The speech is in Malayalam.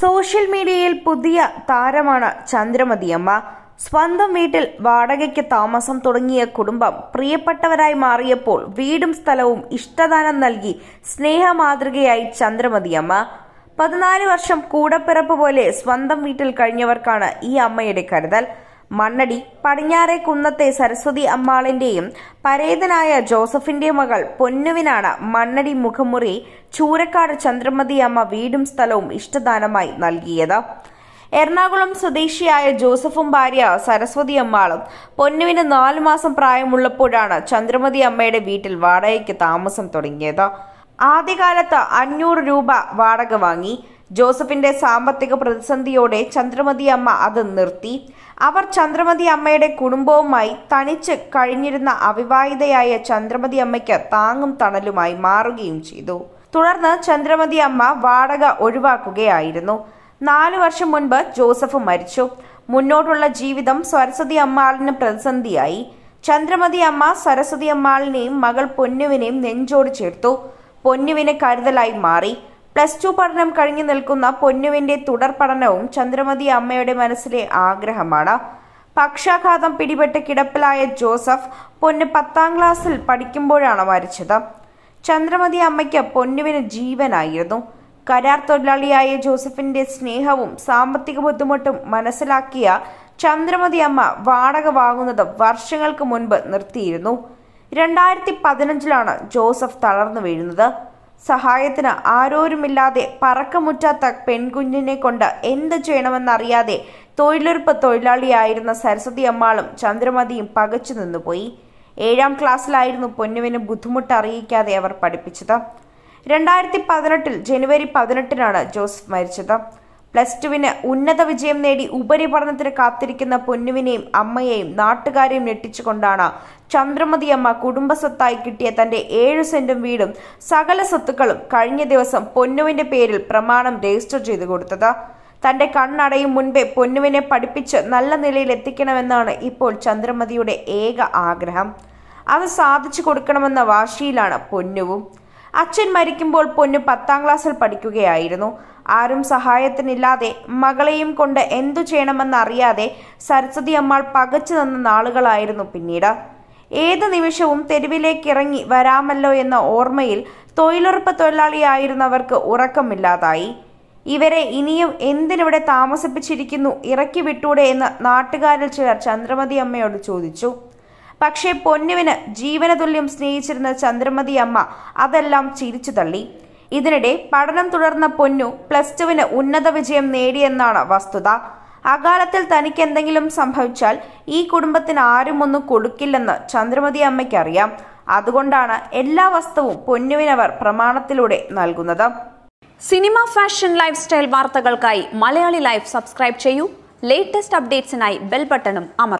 സോഷ്യൽ മീഡിയയിൽ പുതിയ താരമാണ് ചന്ദ്രമതിയമ്മ സ്വന്തം വീട്ടിൽ വാടകയ്ക്ക് താമസം തുടങ്ങിയ കുടുംബം പ്രിയപ്പെട്ടവരായി മാറിയപ്പോൾ വീടും സ്ഥലവും ഇഷ്ടദാനം നൽകി സ്നേഹമാതൃകയായി ചന്ദ്രമതിയമ്മ പതിനാല് വർഷം കൂടപ്പിറപ്പ് പോലെ സ്വന്തം വീട്ടിൽ കഴിഞ്ഞവർക്കാണ് ഈ അമ്മയുടെ കരുതൽ മണ്ണടി പടിഞ്ഞാറെ കുന്നത്തെ സരസ്വതി അമ്മാളിന്റെയും പരേതനായ ജോസഫിന്റെ മകൾ പൊന്നുവിനാണ് മണ്ണടി മുഖമുറി ചൂരക്കാട് ചന്ദ്രമതി അമ്മ വീടും സ്ഥലവും ഇഷ്ടദാനമായി നൽകിയത് എറണാകുളം സ്വദേശിയായ ജോസഫും ഭാര്യ സരസ്വതി അമ്മാളും പൊന്നുവിന് നാലു മാസം പ്രായമുള്ളപ്പോഴാണ് ചന്ദ്രമതി അമ്മയുടെ വീട്ടിൽ വാടകയ്ക്ക് താമസം തുടങ്ങിയത് ആദ്യകാലത്ത് അഞ്ഞൂറ് രൂപ വാടക വാങ്ങി ജോസഫിന്റെ സാമ്പത്തിക പ്രതിസന്ധിയോടെ ചന്ദ്രമതി അമ്മ അത് നിർത്തി അവർ ചന്ദ്രമതി അമ്മയുടെ കുടുംബവുമായി തനിച്ച് കഴിഞ്ഞിരുന്ന അവിവാഹിതയായ ചന്ദ്രമതി അമ്മയ്ക്ക് താങ്ങും തണലുമായി മാറുകയും ചെയ്തു തുടർന്ന് ചന്ദ്രമതി അമ്മ വാടക ഒഴിവാക്കുകയായിരുന്നു നാലു വർഷം മുൻപ് ജോസഫ് മരിച്ചു മുന്നോട്ടുള്ള ജീവിതം സരസ്വതി അമ്മാളിന് പ്രതിസന്ധിയായി ചന്ദ്രമതി അമ്മ സരസ്വതി അമ്മാളിനെയും മകൾ പൊന്നുവിനെയും നെഞ്ചോട് ചേർത്തു പൊന്നുവിന് കരുതലായി മാറി പ്ലസ് ടു പഠനം കഴിഞ്ഞു നിൽക്കുന്ന പൊന്നുവിന്റെ തുടർ പഠനവും ചന്ദ്രമതി അമ്മയുടെ മനസ്സിലെ ആഗ്രഹമാണ് പക്ഷാഘാതം പിടിപെട്ട് കിടപ്പിലായ ജോസഫ് പൊന്ന് പത്താം ക്ലാസ്സിൽ പഠിക്കുമ്പോഴാണ് മരിച്ചത് ചന്ദ്രമതി അമ്മയ്ക്ക് പൊന്നുവിന് ജീവനായിരുന്നു കരാർ തൊഴിലാളിയായ ജോസഫിന്റെ സ്നേഹവും സാമ്പത്തിക ബുദ്ധിമുട്ടും മനസ്സിലാക്കിയ ചന്ദ്രമതി അമ്മ വാടക വാങ്ങുന്നത് വർഷങ്ങൾക്ക് മുൻപ് നിർത്തിയിരുന്നു രണ്ടായിരത്തി പതിനഞ്ചിലാണ് ജോസഫ് തളർന്നു വീഴുന്നത് സഹായത്തിന് ആരോരുമില്ലാതെ പറക്കമുറ്റാത്ത പെൺകുഞ്ഞിനെ കൊണ്ട് എന്ത് ചെയ്യണമെന്നറിയാതെ തൊഴിലുറപ്പ് തൊഴിലാളിയായിരുന്ന സരസ്വതി അമ്മാളും ചന്ദ്രമതിയും പകച്ചു നിന്നുപോയി ഏഴാം ക്ലാസ്സിലായിരുന്നു പൊന്നുവിന് ബുദ്ധിമുട്ട് അറിയിക്കാതെ അവർ പഠിപ്പിച്ചത് രണ്ടായിരത്തി പതിനെട്ടിൽ ജനുവരി പതിനെട്ടിനാണ് ജോസഫ് മരിച്ചത് പ്ലസ് ടുവിന് ഉന്നത വിജയം നേടി ഉപരിപഠനത്തിന് കാത്തിരിക്കുന്ന പൊന്നുവിനെയും അമ്മയെയും നാട്ടുകാരെയും ഞെട്ടിച്ചുകൊണ്ടാണ് ചന്ദ്രമതിയമ്മ കുടുംബസ്വത്തായി കിട്ടിയ തന്റെ ഏഴു സെന്റും വീടും സകല സ്വത്തുക്കളും കഴിഞ്ഞ ദിവസം പൊന്നുവിന്റെ പേരിൽ പ്രമാണം രജിസ്റ്റർ ചെയ്തു കൊടുത്തത് തന്റെ കണ്ണടയും മുൻപേ പൊന്നുവിനെ പഠിപ്പിച്ച് നല്ല നിലയിൽ എത്തിക്കണമെന്നാണ് ഇപ്പോൾ ചന്ദ്രമതിയുടെ ഏക ആഗ്രഹം അത് സാധിച്ചു കൊടുക്കണമെന്ന വാശിയിലാണ് പൊന്നുവും അച്ഛൻ മരിക്കുമ്പോൾ പൊന്നു പത്താം ക്ലാസ്സിൽ പഠിക്കുകയായിരുന്നു ആരും സഹായത്തിനില്ലാതെ മകളെയും കൊണ്ട് എന്തു ചെയ്യണമെന്നറിയാതെ സരസ്വതി അമ്മാൾ പകച്ചു നിന്ന നാളുകളായിരുന്നു പിന്നീട് ഏത് നിമിഷവും തെരുവിലേക്ക് ഇറങ്ങി വരാമല്ലോ എന്ന ഓർമ്മയിൽ തൊഴിലുറപ്പ് തൊഴിലാളിയായിരുന്നവർക്ക് ഉറക്കമില്ലാതായി ഇവരെ ഇനിയും എന്തിനിവിടെ താമസിപ്പിച്ചിരിക്കുന്നു ഇറക്കി വിട്ടൂടെ എന്ന് നാട്ടുകാരിൽ ചിലർ ചന്ദ്രമതി അമ്മയോട് ചോദിച്ചു പക്ഷേ പൊന്നുവിന് ജീവനതുല്യം സ്നേഹിച്ചിരുന്ന ചന്ദ്രമതി അമ്മ അതെല്ലാം ചിരിച്ചു തള്ളി ഇതിനിടെ പഠനം തുടർന്ന പൊന്നു പ്ലസ് ടുവിന് ഉന്നത വിജയം നേടിയെന്നാണ് വസ്തുത അകാലത്തിൽ തനിക്ക് എന്തെങ്കിലും സംഭവിച്ചാൽ ഈ കുടുംബത്തിന് ആരും ഒന്നും കൊടുക്കില്ലെന്ന് ചന്ദ്രമതി അമ്മയ്ക്കറിയാം അതുകൊണ്ടാണ് എല്ലാ വസ്തുവും പൊന്നുവിനവർ പ്രമാണത്തിലൂടെ നൽകുന്നത് സിനിമ ഫാഷൻ ലൈഫ് സ്റ്റൈൽ വാർത്തകൾക്കായി മലയാളി ലൈഫ് സബ്സ്ക്രൈബ് ചെയ്യൂ ലേറ്റസ്റ്റ് അപ്ഡേറ്റ്സിനായി ബെൽ ബട്ടണും അമർ